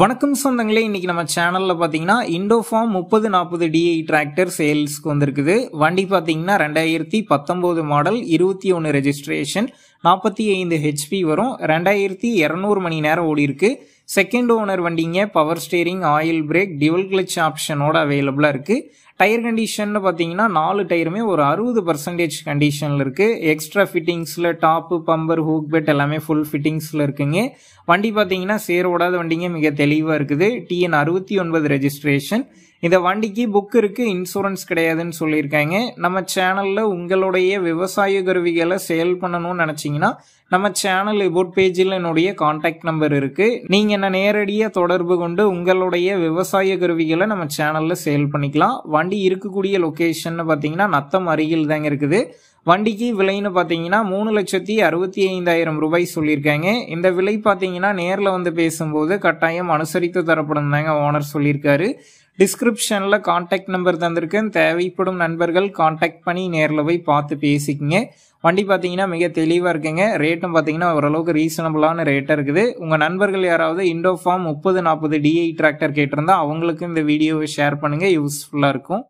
வணக்கம் சொந்தங்களே இன்னைக்கு நம்ம சேனல்ல பாத்தீங்கன்னா இண்டோஃபார்ம் முப்பது நாற்பது டிஐ டிராக்டர் சேல்ஸ்க்கு வந்திருக்குது வண்டி பாத்தீங்கன்னா ரெண்டாயிரத்தி பத்தொன்பது மாடல் இருபத்தி ஒன்று ரெஜிஸ்ட்ரேஷன் நாற்பத்தி ஐந்து ஹெச்பி வரும் ரெண்டாயிரத்தி இரநூறு மணி நேரம் ஓடி இருக்கு செகண்ட் ஓனர் வண்டிங்க power steering oil brake dual clutch ஆப்ஷனோட அவைலபிளாக இருக்குது டயர் கண்டிஷனில் பார்த்தீங்கன்னா நாலு டயருமே ஒரு அறுபது பர்சன்டேஜ் கண்டிஷனில் இருக்குது எக்ஸ்ட்ரா ஃபிட்டிங்ஸில் டாப்பு பம்பர் ஹூக் பெட் எல்லாமே ஃபுல் ஃபிட்டிங்ஸில் இருக்குங்க வண்டி பார்த்தீங்கன்னா சேர் ஓடாத வண்டிங்க மிக தெளிவாக இருக்குது டிஎன் அறுபத்தி ஒன்பது ரெஜிஸ்ட்ரேஷன் இந்த வண்டிக்கு புக் இருக்குது இன்சூரன்ஸ் கிடையாதுன்னு சொல்லியிருக்காங்க நம்ம சேனலில் உங்களுடைய விவசாய கருவிகளை சேல் பண்ணணும்னு நினச்சிங்கன்னா நம்ம சேனல் இபோட் பேஜில் என்னுடைய காண்டாக்ட் நம்பர் இருக்குது நீங்கள் என்ன நேரடியாக தொடர்பு கொண்டு உங்களுடைய விவசாய கருவிகளை நம்ம சேனலில் சேல் பண்ணிக்கலாம் வண்டி இருக்கக்கூடிய லொக்கேஷன் பார்த்தீங்கன்னா நத்தம் அருகில் தாங்க இருக்குது வண்டிக்கு விலைன்னு பார்த்தீங்கன்னா மூணு லட்சத்தி அறுபத்தி ஐந்தாயிரம் ரூபாய் சொல்லியிருக்காங்க இந்த விலை பார்த்தீங்கன்னா நேரில் வந்து பேசும்போது கட்டாயம் அனுசரித்து தரப்படும் தாங்க ஓனர் சொல்லியிருக்காரு டிஸ்கிரிப்ஷனில் காண்டாக்ட் நம்பர் தந்திருக்கேன் தேவைப்படும் நண்பர்கள் காண்டாக்ட் பண்ணி நேரில் போய் பார்த்து பேசிக்கங்க வண்டி பார்த்தீங்கன்னா மிக தெளிவாக இருக்குங்க ரேட்டும் பார்த்தீங்கன்னா ஓரளவுக்கு ரீசனபிளான ரேட்டாக இருக்குது உங்கள் நண்பர்கள் யாராவது இண்டோஃபார்ம் முப்பது நாற்பது டிஐ டிராக்டர் கேட்டிருந்தா அவங்களுக்கு இந்த வீடியோவை ஷேர் பண்ணுங்கள் யூஸ்ஃபுல்லாக இருக்கும்